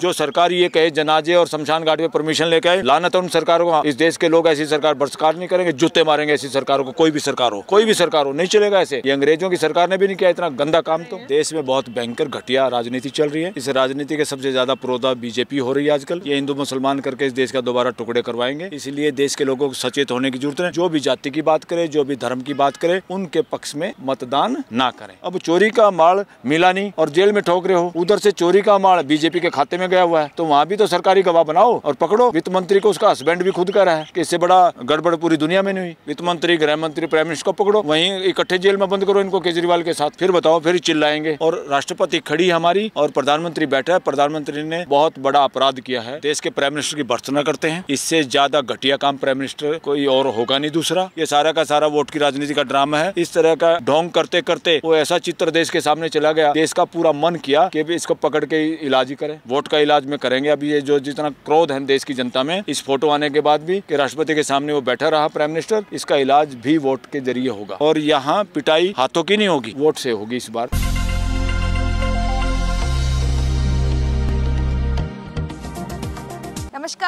जो सरकार ये कहे जनाजे और शमशान घाट में परमिशन लेके आए लाना था उन सरकारों को हाँ, इस देश के लोग ऐसी सरकार बरसकार नहीं करेंगे जूते मारेंगे ऐसी सरकारों को कोई भी सरकार हो कोई भी सरकार हो नहीं चलेगा ऐसे ये अंग्रेजों की सरकार ने भी नहीं किया इतना गंदा काम तो देश में बहुत भयंकर घटिया राजनीति चल रही है इस राजनीति के सबसे ज्यादा प्रोधा बीजेपी हो रही है आजकल ये हिंदू मुसलमान करके इस देश का दोबारा टुकड़े करवाएंगे इसलिए देश के लोगों को सचेत होने की जरूरत है जो भी जाति की बात करे जो भी धर्म की बात करे उनके पक्ष में मतदान ना करें अब चोरी का माल मिला नहीं और जेल में ठोकरे हो उधर से चोरी का माल बीजेपी के खाते में में गया हुआ है तो वहाँ भी तो सरकारी गवाह बनाओ और पकड़ो वित्त मंत्री को उसका हस्बैंड भी खुद कह रहा है कि इससे बड़ा गड़बड़ पूरी दुनिया में नहीं हुई वित्त मंत्री गृह मंत्री प्राइम मिनिस्टर को पकड़ो वही इकट्ठे जेल में बंद करो इनको केजरीवाल के साथ फिर बताओ फिर चिल्लाएंगे और राष्ट्रपति खड़ी हमारी और प्रधानमंत्री बैठा है प्रधानमंत्री ने बहुत बड़ा अपराध किया है देश के प्राइम मिनिस्टर की भर्सना करते हैं इससे ज्यादा घटिया काम प्राइम मिनिस्टर कोई और होगा नहीं दूसरा ये सारा का सारा वोट की राजनीति का ड्रामा है इस तरह का ढोंग करते करते वो ऐसा चित्र देश के सामने चला गया देश का पूरा मन किया कि इसको पकड़ के इलाज ही करे वोट उसका इलाज में करेंगे अभी ये जो जितना क्रोध है देश की जनता में इस फोटो आने के बाद भी कि राष्ट्रपति के सामने वो बैठा रहा प्राइम मिनिस्टर इसका इलाज भी वोट के जरिए होगा और यहाँ पिटाई हाथों की नहीं होगी वोट से होगी इस बार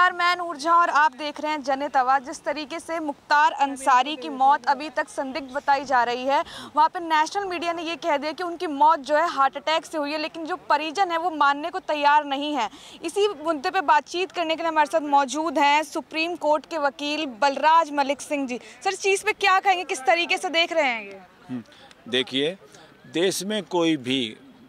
नमस्कार मैं नूरझा और आप देख रहे हैं जनित आवाज जिस तरीके से मुख्तार अंसारी की मौत अभी तक संदिग्ध बताई जा रही है वहाँ पर नेशनल मीडिया ने यह कह दिया कि उनकी मौत जो है हार्ट अटैक से हुई है लेकिन जो परिजन है वो मानने को तैयार नहीं है इसी मुद्दे पे बातचीत करने के लिए हमारे साथ मौजूद हैं सुप्रीम कोर्ट के वकील बलराज मलिक सिंह जी सर चीज़ पे क्या कहेंगे किस तरीके से देख रहे हैं ये हम्म, देखिए देश में कोई भी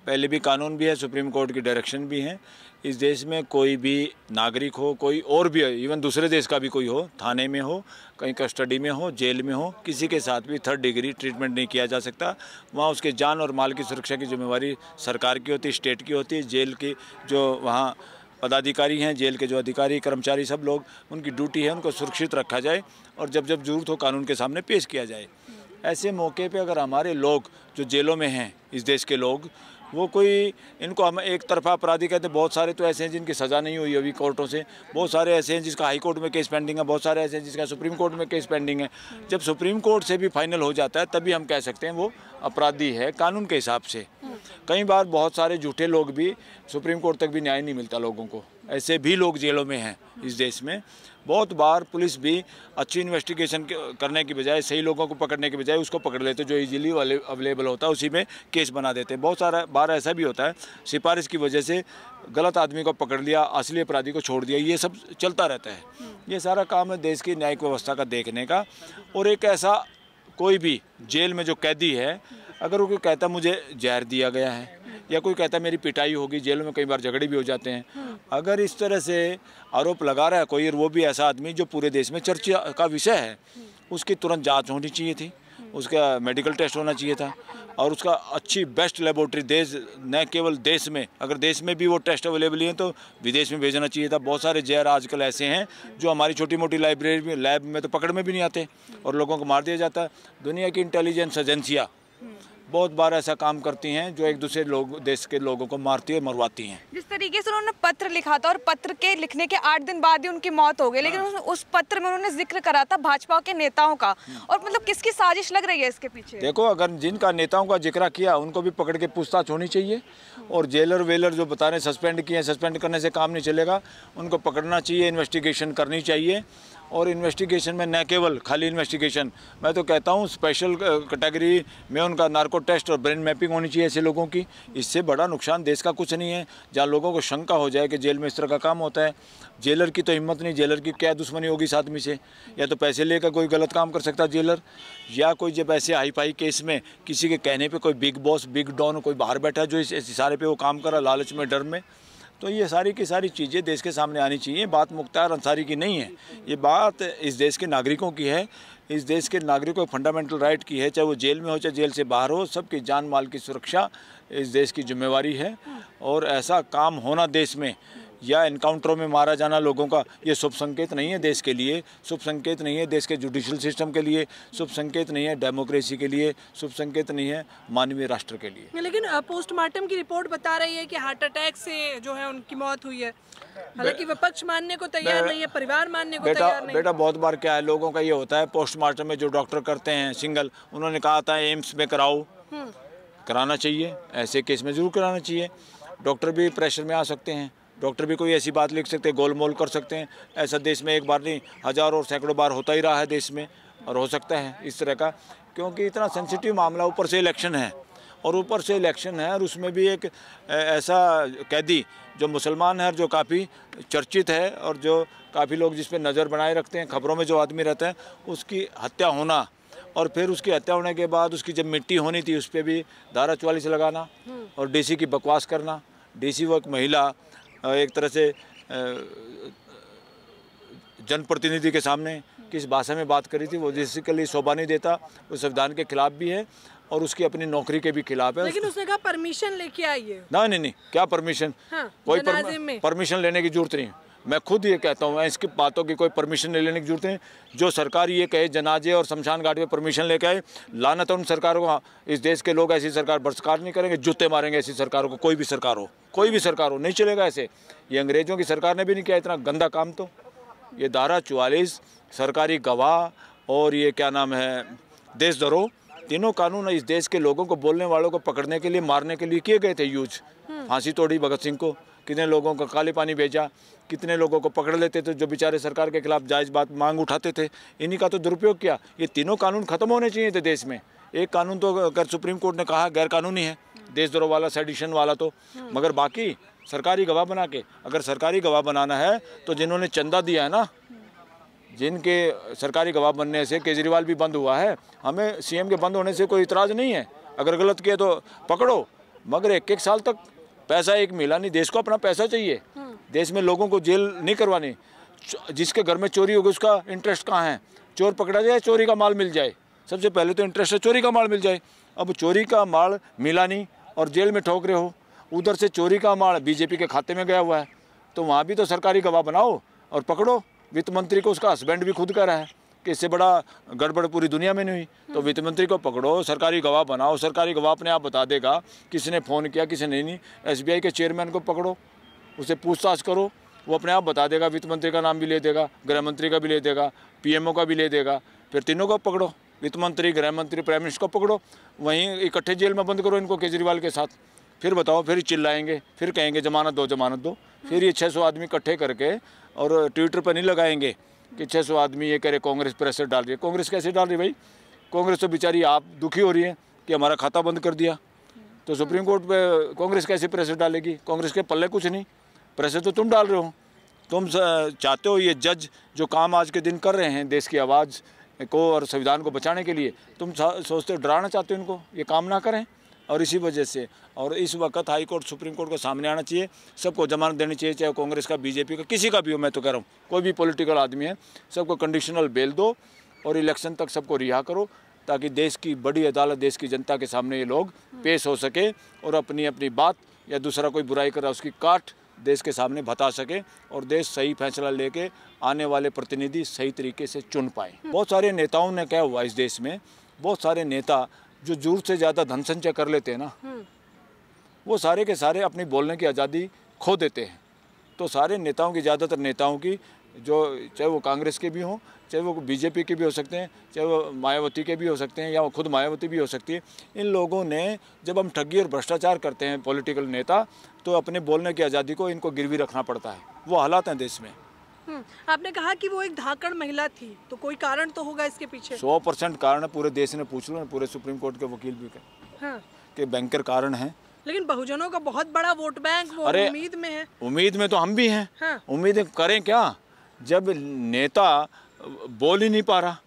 पहले भी कानून भी है सुप्रीम कोर्ट की डायरेक्शन भी हैं इस देश में कोई भी नागरिक हो कोई और भी इवन दूसरे देश का भी कोई हो थाने में हो कहीं कस्टडी में हो जेल में हो किसी के साथ भी थर्ड डिग्री ट्रीटमेंट नहीं किया जा सकता वहाँ उसके जान और माल की सुरक्षा की जिम्मेवारी सरकार की होती स्टेट की होती है जेल की जो वहाँ पदाधिकारी हैं जेल के जो अधिकारी कर्मचारी सब लोग उनकी ड्यूटी है उनको सुरक्षित रखा जाए और जब जब जरूरत हो कानून के सामने पेश किया जाए ऐसे मौके पे अगर हमारे लोग जो जेलों में हैं इस देश के लोग वो कोई इनको हम एक तरफा अपराधी कहते हैं बहुत सारे तो ऐसे हैं जिनकी सज़ा नहीं हुई अभी कोर्टों से बहुत सारे ऐसे हैं जिसका हाई कोर्ट में केस पेंडिंग है बहुत सारे ऐसे हैं जिसका सुप्रीम कोर्ट में केस पेंडिंग है जब सुप्रीम कोर्ट से भी फाइनल हो जाता है तभी हम कह सकते हैं वो अपराधी है कानून के हिसाब से कई बार बहुत सारे झूठे लोग भी सुप्रीम कोर्ट तक भी न्याय नहीं मिलता लोगों को ऐसे भी लोग जेलों में हैं इस देश में बहुत बार पुलिस भी अच्छी इन्वेस्टिगेशन करने की बजाय सही लोगों को पकड़ने की बजाय उसको पकड़ लेते जो ईजिली अवेलेबल होता है उसी में केस बना देते हैं बहुत सारा बार ऐसा भी होता है सिफारिश की वजह से गलत आदमी को पकड़ लिया असली अपराधी को छोड़ दिया ये सब चलता रहता है ये सारा काम है देश की न्यायिक व्यवस्था का देखने का और एक ऐसा कोई भी जेल में जो कैदी है अगर वो कहता मुझे जहर दिया गया है या कोई कहता है मेरी पिटाई होगी जेल में कई बार झगड़े भी हो जाते हैं हाँ। अगर इस तरह से आरोप लगा रहा है कोई और वो भी ऐसा आदमी जो पूरे देश में चर्चा का विषय है हाँ। उसकी तुरंत जाँच होनी चाहिए थी हाँ। उसका मेडिकल टेस्ट होना चाहिए था और उसका अच्छी बेस्ट लेबोरेटरी देश न केवल देश में अगर देश में भी वो टेस्ट अवेलेबल हैं तो विदेश में भेजना चाहिए था बहुत सारे जहर आजकल ऐसे हैं जो हमारी छोटी मोटी लाइब्रेरी में लैब में तो पकड़ में भी नहीं आते और लोगों को मार दिया जाता है दुनिया की इंटेलिजेंस एजेंसियाँ बहुत बार ऐसा काम करती हैं जो एक दूसरे लोग देश के लोगों को मारती और मरवाती हैं जिस तरीके से उन्होंने पत्र लिखा था और पत्र के लिखने के आठ दिन बाद ही उनकी मौत हो गई लेकिन हाँ। उस, उस पत्र में उन्होंने जिक्र करा था भाजपा के नेताओं का हाँ। और मतलब किसकी साजिश लग रही है इसके पीछे देखो अगर जिनका नेताओं का जिक्र किया उनको भी पकड़ के पूछताछ होनी चाहिए और जेलर वेलर जो बता रहे सस्पेंड किए सस्पेंड करने से काम नहीं चलेगा उनको पकड़ना चाहिए इन्वेस्टिगेशन करनी चाहिए और इन्वेस्टिगेशन में न केवल खाली इन्वेस्टिगेशन मैं तो कहता हूँ स्पेशल कैटेगरी में उनका नार्को टेस्ट और ब्रेन मैपिंग होनी चाहिए ऐसे लोगों की इससे बड़ा नुकसान देश का कुछ नहीं है जहाँ लोगों को शंका हो जाए कि जेल में इस तरह का काम होता है जेलर की तो हिम्मत नहीं जेलर की क्या दुश्मनी होगी इस आदमी से या तो पैसे लेकर कोई गलत काम कर सकता जेलर या कोई जब ऐसे हाई फाई केस में किसी के कहने पर कोई बिग बॉस बिग डॉन कोई बाहर बैठा जो इस इशारे पर वो काम करा लालच में डर में तो ये सारी की सारी चीज़ें देश के सामने आनी चाहिए बात मुख्तार अंसारी की नहीं है ये बात इस देश के नागरिकों की है इस देश के नागरिकों को फंडामेंटल राइट की है चाहे वो जेल में हो चाहे जेल से बाहर हो सबकी जान माल की सुरक्षा इस देश की जिम्मेवारी है और ऐसा काम होना देश में या इनकाउंटरों में मारा जाना लोगों का ये शुभ संकेत नहीं है देश के लिए शुभ संकेत नहीं है देश के जुडिशल सिस्टम के लिए शुभ संकेत नहीं है डेमोक्रेसी के लिए शुभ संकेत नहीं है मानवीय राष्ट्र के लिए लेकिन पोस्टमार्टम की रिपोर्ट बता रही है कि हार्ट अटैक से जो है उनकी मौत हुई है हालांकि विपक्ष मानने को तैयार नहीं है परिवार मानने को तैयार नहीं बेटा बहुत बार क्या है लोगों का ये होता है पोस्टमार्टम में जो डॉक्टर करते हैं सिंगल उन्होंने कहा था एम्स में कराओ हम्म। कराना चाहिए ऐसे केस में ज़रूर कराना चाहिए डॉक्टर भी प्रेशर में आ सकते हैं डॉक्टर भी कोई ऐसी बात लिख सकते हैं गोलमोल कर सकते हैं ऐसा देश में एक बार नहीं हज़ार और सैकड़ों बार होता ही रहा है देश में और हो सकता है इस तरह का क्योंकि इतना सेंसिटिव मामला ऊपर से इलेक्शन है और ऊपर से इलेक्शन है और उसमें भी एक ऐसा कैदी जो मुसलमान है और जो काफ़ी चर्चित है और जो काफ़ी लोग जिस पर नज़र बनाए रखते हैं खबरों में जो आदमी रहते हैं उसकी हत्या होना और फिर उसकी हत्या होने के बाद उसकी जब मिट्टी होनी थी उस पर भी धारा चवालीस लगाना हम्म। और डीसी की बकवास करना डीसी वो एक महिला एक तरह से जनप्रतिनिधि के सामने किस भाषा में बात करी थी वो जिसके लिए शोभा नहीं देता वो संविधान के खिलाफ भी है और उसकी अपनी नौकरी के भी खिलाफ है लेकिन उसने कहा परमिशन लेके आई है ना नहीं नहीं क्या परमिशन हाँ, कोई परमिशन लेने की जरूरत नहीं है मैं खुद ये कहता हूँ इसकी बातों की कोई परमिशन नहीं लेने की जरूरत है जो सरकार ये कहे जनाजे और शमशान घाट में परमिशन लेके आए लाना तो उन सरकारों को हाँ, इस देश के लोग ऐसी सरकार बरसकार नहीं करेंगे जूते मारेंगे ऐसी सरकारों को कोई भी सरकार हो कोई भी सरकार हो नहीं चलेगा ऐसे ये अंग्रेज़ों की सरकार ने भी नहीं किया इतना गंदा काम तो ये धारा चवालीस सरकारी गवाह और ये क्या नाम है देशद्रोह तीनों कानून इस देश के लोगों को बोलने वालों को पकड़ने के लिए मारने के लिए किए गए थे यूज हम्म। फांसी तोड़ी भगत सिंह को कितने लोगों को काले पानी भेजा कितने लोगों को पकड़ लेते थे जो बेचारे सरकार के खिलाफ जायज़ बात मांग उठाते थे इन्हीं का तो दुरुपयोग किया ये तीनों कानून ख़त्म होने चाहिए थे देश में एक कानून तो अगर सुप्रीम कोर्ट ने कहा गैर कानूनी है देशद्रोह वाला सेडिशन वाला तो मगर बाकी सरकारी गवाह बना के अगर सरकारी गवाह बनाना है तो जिन्होंने चंदा दिया है ना जिनके सरकारी गवाह बनने से केजरीवाल भी बंद हुआ है हमें सीएम के बंद होने से कोई इतराज़ नहीं है अगर गलत किए तो पकड़ो मगर एक एक साल तक पैसा एक मिला नहीं देश को अपना पैसा चाहिए हम्म। देश में लोगों को जेल नहीं करवानी जिसके घर में चोरी होगी उसका इंटरेस्ट कहाँ है चोर पकड़ा जाए चोरी का माल मिल जाए सबसे पहले तो इंटरेस्ट है चोरी का माल मिल जाए अब चोरी का माल मिला नहीं और जेल में ठोक रहे हो उधर से चोरी का माल बीजेपी के खाते में गया हुआ है तो वहाँ भी तो सरकारी गवाह बनाओ और पकड़ो वित्त मंत्री को उसका हस्बैंड भी खुद कह रहा है कि इससे बड़ा गड़बड़ पूरी दुनिया में नहीं हुई तो वित्त मंत्री को पकड़ो सरकारी गवाह बनाओ सरकारी गवाह अपने आप बता देगा किसने फ़ोन किया किसने नहीं एसबीआई के चेयरमैन को पकड़ो उसे पूछताछ करो वो अपने आप बता देगा वित्त मंत्री का नाम भी ले देगा गृह मंत्री का भी ले देगा पीएमओ का भी ले देगा फिर तीनों को पकड़ो वित्त मंत्री गृह मंत्री प्राइम मिनिस्टर को पकड़ो वहीं इकट्ठे जेल में बंद करो इनको केजरीवाल के साथ फिर बताओ फिर चिल्लाएंगे फिर कहेंगे जमानत दो जमानत दो फिर ये 600 आदमी इकट्ठे करके और ट्विटर पर नहीं लगाएंगे कि छः सौ आदमी ये करे कांग्रेस प्रेसर डाल रही है कांग्रेस कैसे डाल रही भाई कांग्रेस तो बेचारी आप दुखी हो रही है कि हमारा खाता बंद कर दिया तो सुप्रीम कोर्ट पे कांग्रेस कैसे प्रेशर डालेगी कांग्रेस के पल्ले कुछ नहीं प्रेशर तो तुम डाल रहे हो तुम चाहते हो ये जज जो काम आज के दिन कर रहे हैं देश की आवाज़ को और संविधान को बचाने के लिए तुम सोचते हो डराना चाहते हो इनको ये काम ना करें और इसी वजह से और इस वक्त हाई कोर्ट सुप्रीम कोर्ट को सामने आना चाहिए सबको जमानत देनी चाहिए चाहे कांग्रेस का बीजेपी का किसी का भी हो मैं तो कह रहा हूँ कोई भी पॉलिटिकल आदमी है सबको कंडीशनल बेल दो और इलेक्शन तक सबको रिहा करो ताकि देश की बड़ी अदालत देश की जनता के सामने ये लोग हम्म। पेश हो सके और अपनी अपनी बात या दूसरा कोई बुराई करा उसकी काट देश के सामने बता सके और देश सही फैसला लेके आने वाले प्रतिनिधि सही तरीके से चुन पाए हम्म। बहुत सारे नेताओं ने क्या हुआ इस देश में बहुत सारे नेता जो जरूरत से ज़्यादा धन संचय कर लेते हैं ना हम्म। वो सारे के सारे अपनी बोलने की आज़ादी खो देते हैं तो सारे नेताओं की ज़्यादातर नेताओं की जो चाहे वो कांग्रेस के भी हों चाहे वो बीजेपी के भी हो सकते हैं चाहे वो मायावती के भी हो सकते हैं या वो खुद मायावती भी हो सकती है इन लोगों ने जब हम ठगी और भ्रष्टाचार करते हैं पॉलिटिकल नेता तो अपने बोलने की आज़ादी को इनको गिरवी रखना पड़ता है वो हालात हैं देश में हम्म, आपने कहा कि वो एक धाकड़ महिला थी तो कोई कारण तो होगा इसके पीछे सौ परसेंट कारण है पूरे देश ने पूछ लो पूरे सुप्रीम कोर्ट के वकील भी हाँ। के बैंकर कारण है लेकिन बहुजनों का बहुत बड़ा वोट बैंक वो अरे उम्मीद में है उम्मीद में तो हम भी है हाँ। उम्मीद करें क्या जब नेता बोल ही नहीं पा रहा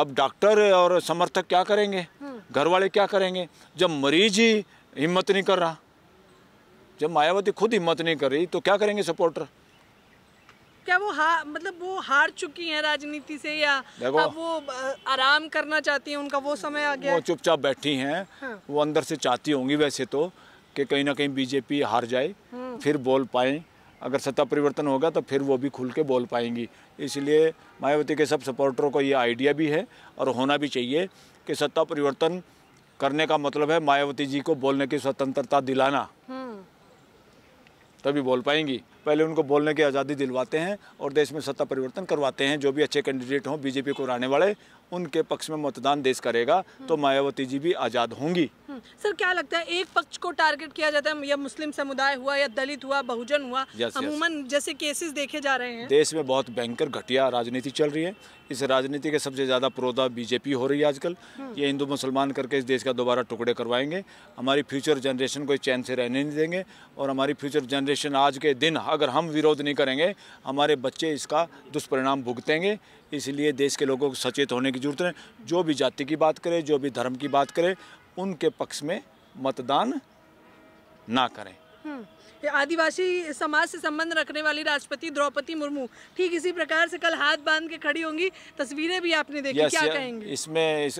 अब डॉक्टर और समर्थक क्या करेंगे हम्म। घर वाले क्या करेंगे जब मरीज ही हिम्मत नहीं कर रहा जब मायावती खुद हिम्मत नहीं कर रही तो क्या करेंगे सपोर्टर क्या वो हार मतलब वो हार चुकी हैं राजनीति से या अब वो आराम करना चाहती हैं उनका वो समय आ गया वो चुपचाप बैठी हैं हाँ। वो अंदर से चाहती होंगी वैसे तो कि कहीं ना कहीं बीजेपी हार जाए हम्म। फिर बोल पाए अगर सत्ता परिवर्तन होगा तो फिर वो भी खुल के बोल पाएंगी इसलिए मायावती के सब सपोर्टरों को ये आइडिया भी है और होना भी चाहिए कि सत्ता परिवर्तन करने का मतलब है मायावती जी को बोलने की स्वतंत्रता दिलाना हम्म। तभी बोल पाएंगी पहले उनको बोलने की आज़ादी दिलवाते हैं और देश में सत्ता परिवर्तन करवाते हैं जो भी अच्छे कैंडिडेट हों बीजेपी को रहने वाले उनके पक्ष में मतदान देश करेगा तो मायावती जी भी आज़ाद होंगी सर क्या लगता है एक पक्ष को टारगेट किया जाता है या मुस्लिम समुदाय हुआ या दलित हुआ बहुजन हुआ अमूमन जैसे केसेस देखे जा रहे हैं देश में बहुत भयंकर घटिया राजनीति चल रही है इस राजनीति के सबसे ज़्यादा प्रोदा बीजेपी हो रही है आजकल हम्म। ये हिंदू मुसलमान करके इस देश का दोबारा टुकड़े करवाएंगे हमारी फ्यूचर जनरेशन को इस चैन से रहने नहीं देंगे और हमारी फ्यूचर जनरेशन आज के दिन अगर हम विरोध नहीं करेंगे हमारे बच्चे इसका दुष्परिणाम भुगतेंगे इसलिए देश के लोगों को सचेत होने की जरूरत है जो भी जाति की बात करे जो भी धर्म की बात करे उनके पक्ष में मतदान ना करें हम्म, आदिवासी समाज से संबंध रखने वाली राष्ट्रपति द्रौपदी मुर्मू ठीक इसी प्रकार से कल हाथ बांध के खड़ी होंगी तस्वीरें भी आपने देखी क्या कहेंगे इसमें इस,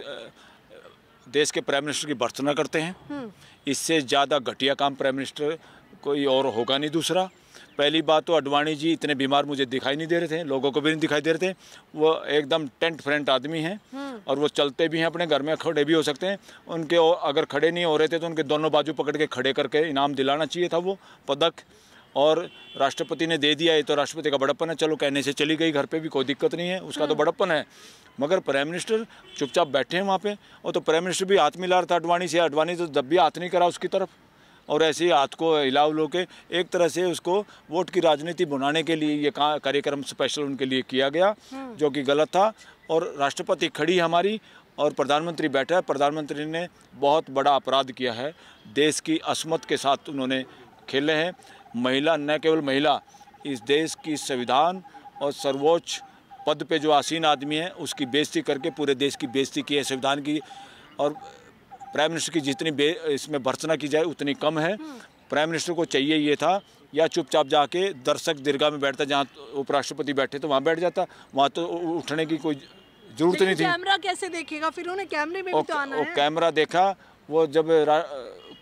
देश के प्राइम मिनिस्टर की भर्सना करते हैं हम्म। इससे ज़्यादा घटिया काम प्राइम मिनिस्टर कोई और होगा नहीं दूसरा पहली बात तो अडवाणी जी इतने बीमार मुझे दिखाई नहीं दे रहे थे लोगों को भी नहीं दिखाई दे रहे थे वो एकदम टेंट फ्रेंट आदमी हैं हम्म। और वो चलते भी हैं अपने घर में खड़े भी हो सकते हैं उनके अगर खड़े नहीं हो रहे थे तो उनके दोनों बाजू पकड़ के खड़े करके इनाम दिलाना चाहिए था वो पदक और राष्ट्रपति ने दे दिया ये तो राष्ट्रपति का बड़प्पन है चलो कहने से चली गई घर पे भी कोई दिक्कत नहीं है उसका तो हम्म। बड़प्पन है मगर प्राइम मिनिस्टर चुपचाप बैठे हैं वहाँ पे और तो प्राइम मिनिस्टर भी हाथ मिला रहा था अडवाणी से अडवाणी तो जब भी हाथ नहीं करा उसकी तरफ और ऐसे ही हाथ को हिलाव लो के एक तरह से उसको वोट की राजनीति बनाने के लिए ये कार्यक्रम स्पेशल उनके लिए किया गया हम्म। जो कि गलत था और राष्ट्रपति खड़ी हमारी और प्रधानमंत्री बैठा है प्रधानमंत्री ने बहुत बड़ा अपराध किया है देश की असमत के साथ उन्होंने खेले हैं महिला न केवल महिला इस देश की संविधान और सर्वोच्च पद पे जो आसीन आदमी है उसकी बेइज्जती करके पूरे देश की बेइज्जती की है संविधान की और प्राइम मिनिस्टर की जितनी इसमें भर्सना की जाए उतनी कम है प्राइम हम्म। मिनिस्टर को चाहिए ये था या चुपचाप जाके दर्शक दीर्घा में बैठता जहाँ उपराष्ट्रपति बैठे तो वहाँ बैठ जाता वहाँ तो उठने की कोई जरूरत नहीं थी कैमरा कैसे देखेगा फिर उन्हें कैमरे में भी तो आना है कैमरा देखा वो जब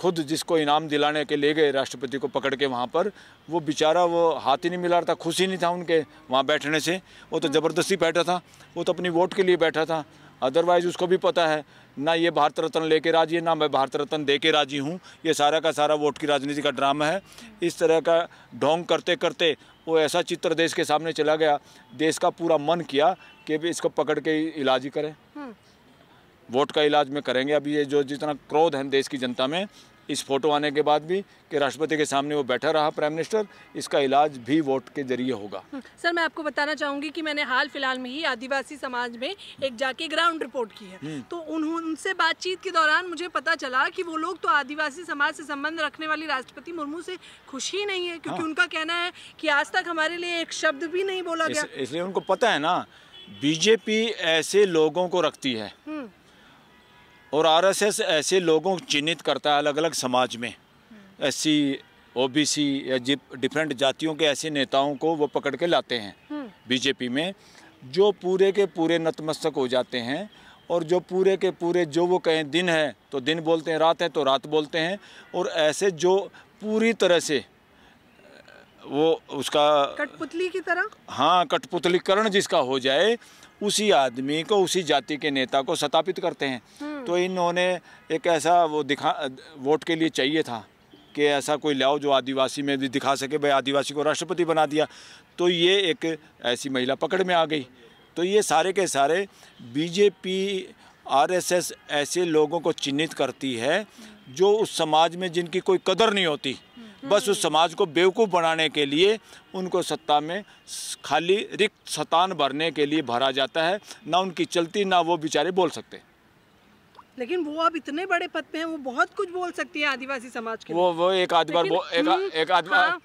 खुद जिसको इनाम दिलाने के ले गए राष्ट्रपति को पकड़ के वहाँ पर वो बेचारा वो हाथ ही नहीं मिला रहा था खुश ही नहीं था उनके वहाँ बैठने से वो तो हाँ। ज़बरदस्ती बैठा था वो तो अपनी वोट के लिए बैठा था अदरवाइज़ उसको भी पता है ना ये भारत रत्न लेके राजी है ना मैं भारत रत्न दे के राजी हूँ ये सारा का सारा वोट की राजनीति का ड्रामा है इस तरह का ढोंग करते करते वो ऐसा चित्र देश के सामने चला गया देश का पूरा मन किया कि भी इसको पकड़ के इलाज ही करें हम्म। वोट का इलाज में करेंगे अभी ये जो जितना क्रोध है देश की जनता में इस फोटो आने के बाद भी कि राष्ट्रपति के सामने वो बैठा रहा प्राइम मिनिस्टर इसका इलाज भी वोट के जरिए होगा हम्म, सर मैं आपको बताना चाहूंगी कि मैंने हाल फिलहाल में ही आदिवासी समाज में एक जाके ग्राउंड रिपोर्ट की है हम्म। तो उनसे बातचीत के दौरान मुझे पता चला कि वो लोग तो आदिवासी समाज से संबंध रखने वाली राष्ट्रपति मुर्मू से खुश ही नहीं है क्योंकि हाँ। उनका कहना है की आज तक हमारे लिए एक शब्द भी नहीं बोला गया इसलिए उनको पता है ना बीजेपी ऐसे लोगों को रखती है हम्म। और आरएसएस ऐसे लोगों को चिन्हित करता है अलग अलग समाज में ऐसी ओबीसी या डिफरेंट जातियों के ऐसे नेताओं को वो पकड़ के लाते हैं बीजेपी हम्म। में जो पूरे के पूरे नतमस्तक हो जाते हैं और जो पूरे के पूरे जो वो कहें दिन है तो दिन बोलते हैं रात है तो रात बोलते हैं और ऐसे जो पूरी तरह से वो उसका कठपुतली की तरह हाँ कठपुतलीकरण जिसका हो जाए उसी आदमी को उसी जाति के नेता को सतापित करते हैं तो इन्होंने एक ऐसा वो दिखा वोट के लिए चाहिए था कि ऐसा कोई लाओ जो आदिवासी में भी दिखा सके भाई आदिवासी को राष्ट्रपति बना दिया तो ये एक ऐसी महिला पकड़ में आ गई तो ये सारे के सारे बीजेपी आरएसएस ऐसे लोगों को चिन्हित करती है जो उस समाज में जिनकी कोई कदर नहीं होती बस उस समाज को बेवकूफ़ बनाने के लिए उनको सत्ता में खाली रिक्त सतान भरने के लिए भरा जाता है ना उनकी चलती ना वो बेचारे बोल सकते लेकिन वो अब इतने बड़े पद पे हैं वो बहुत कुछ बोल सकती है आदिवासी समाज के वो वो एक आध बार एक हम्म, एक आध बार हाँ,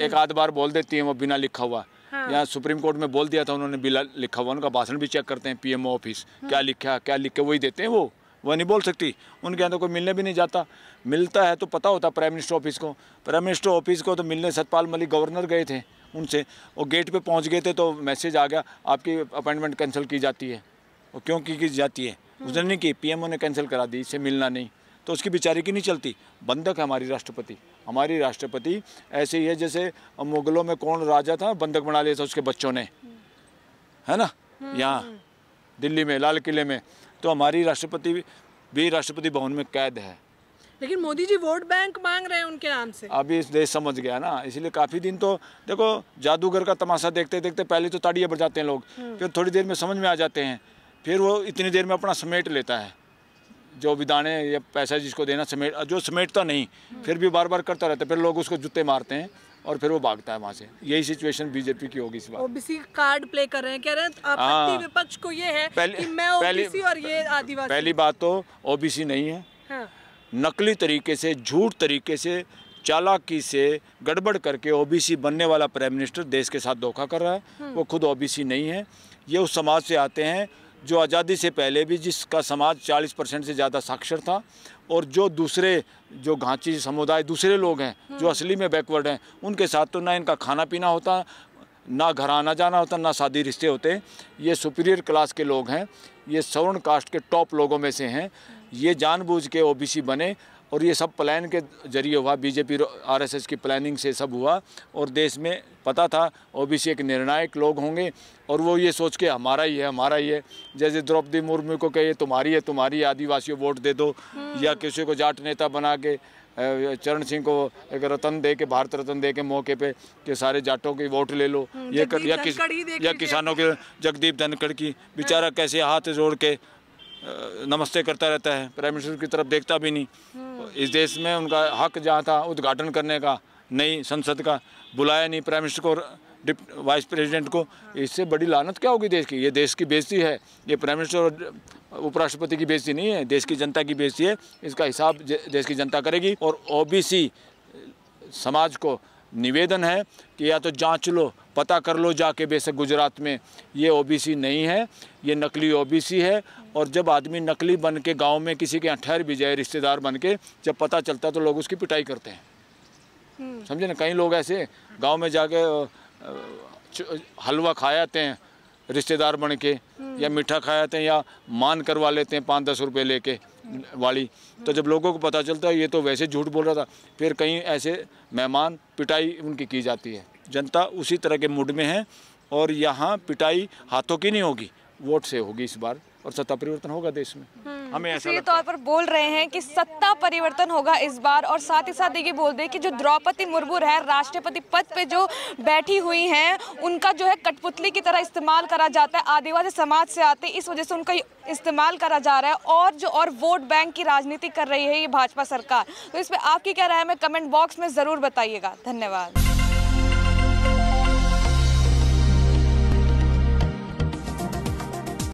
एक आध बार बोल देती है वो बिना लिखा हुआ हाँ। यहाँ सुप्रीम कोर्ट में बोल दिया था उन्होंने बिला लिखा हुआ उनका भाषण भी चेक करते हैं पीएमओ ऑफिस हाँ। क्या लिखा क्या लिख के वही देते हैं वो वह नहीं बोल सकती उनके यहाँ तो कोई मिलने भी नहीं जाता मिलता है तो पता होता प्राइम मिनिस्टर ऑफिस को प्राइम मिनिस्टर ऑफिस को तो मिलने सतपाल मलिक गवर्नर गए थे उनसे और गेट पे पहुँच गए थे तो मैसेज आ गया आपकी अपॉइंटमेंट कैंसिल की जाती है और क्यों की, की जाती है उसने नहीं की पीएमओ ने कैंसिल करा दी इससे मिलना नहीं तो उसकी बेचारी की नहीं चलती बंधक है हमारी राष्ट्रपति हमारी राष्ट्रपति ऐसे ही है जैसे मुगलों में कौन राजा था बंधक बना लिया था उसके बच्चों ने है ना यहाँ दिल्ली में लाल किले में तो हमारी राष्ट्रपति भी राष्ट्रपति भवन में कैद है लेकिन मोदी जी वोट बैंक मांग रहे हैं उनके नाम से अभी इस देश समझ गया ना इसलिए काफ़ी दिन तो देखो जादूगर का तमाशा देखते देखते पहले तो ताड़िया बजाते हैं लोग हम्म। फिर थोड़ी देर में समझ में आ जाते हैं फिर वो इतनी देर में अपना समेट लेता है जो भी दाने या पैसा जिसको देना समेट जो समेटता नहीं फिर भी बार बार करता रहता है फिर लोग उसको जूते मारते हैं और फिर वो भागता है वहाँ से यही सिचुएशन बीजेपी की होगी इस बार ओबीसी कार्ड प्ले कर रहे हैं कह रहे हैं आप हाँ। विपक्ष को ये है पहली, कि मैं पहली, और ये आदिवासी पहली बात तो ओबीसी नहीं है हाँ। नकली तरीके से झूठ तरीके से चालाकी से गड़बड़ करके ओबीसी बनने वाला प्राइम मिनिस्टर देश के साथ धोखा कर रहा है हाँ। वो खुद ओबीसी नहीं है ये उस समाज से आते हैं जो आज़ादी से पहले भी जिसका समाज 40 परसेंट से ज़्यादा साक्षर था और जो दूसरे जो घाची समुदाय दूसरे लोग हैं जो हम्म। असली में बैकवर्ड हैं उनके साथ तो ना इनका खाना पीना होता ना घर आना जाना होता ना शादी रिश्ते होते ये सुपीरियर क्लास के लोग हैं ये सवर्ण कास्ट के टॉप लोगों में से हैं ये जानबूझ के ओबीसी बने और ये सब प्लान के जरिए हुआ बीजेपी आरएसएस की प्लानिंग से सब हुआ और देश में पता था ओबीसी एक निर्णायक लोग होंगे और वो ये सोच के हमारा ही है हमारा ही है जैसे द्रौपदी मुर्मू को कहे तुम्हारी है तुम्हारी आदिवासियों वोट दे दो हम्म। या किसी को जाट नेता बना के चरण सिंह को एक रतन दे के भारत रत्न दे के मौके पे कि सारे जाटों की वोट ले लो हम्म, ये कर, या, किस, या किसानों के जगदीप धनखड़ की बेचारा हाँ। कैसे हाथ जोड़ के नमस्ते करता रहता है प्राइम मिनिस्टर की तरफ देखता भी नहीं हम्म। इस देश में उनका हक जहाँ था उद्घाटन करने का नई संसद का बुलाया नहीं प्राइम मिनिस्टर को वाइस प्रेसिडेंट को इससे बड़ी लानत क्या होगी देश की ये देश की बेजती है ये प्राइम मिनिस्टर और उपराष्ट्रपति की बेजती नहीं है देश की जनता की बेजती है इसका हिसाब देश की जनता करेगी और ओबीसी समाज को निवेदन है कि या तो जांच लो पता कर लो जाके बेशक गुजरात में ये ओबीसी नहीं है ये नकली ओबीसी है और जब आदमी नकली बन के गाँव में किसी के यहाँ ठहर भी जाए रिश्तेदार बन के जब पता चलता है तो लोग उसकी पिटाई करते हैं हम्म। समझे ना कई लोग ऐसे गांव में जाके हलवा खा जाते हैं रिश्तेदार बन के हम्म। या मीठा खा जाते हैं या मान करवा लेते हैं पाँच दस रुपये ले वाली तो जब लोगों को पता चलता है ये तो वैसे झूठ बोल रहा था फिर कहीं ऐसे मेहमान पिटाई उनकी की जाती है जनता उसी तरह के मूड में है और यहाँ पिटाई हाथों की नहीं होगी वोट से होगी इस बार और सत्ता परिवर्तन होगा देश में हम्म, हमें ऐसा तौर पर बोल रहे हैं कि सत्ता परिवर्तन होगा इस बार और साथ ही साथ ये बोल दें कि जो द्रौपदी मुर्मू है राष्ट्रपति पद पे जो बैठी हुई हैं उनका जो है कठपुतली की तरह इस्तेमाल करा जाता है आदिवासी समाज से आते इस वजह से उनका इस्तेमाल करा जा रहा है और जो और वोट बैंक की राजनीति कर रही है ये भाजपा सरकार तो इस पर आपकी क्या राय है हमें कमेंट बॉक्स में ज़रूर बताइएगा धन्यवाद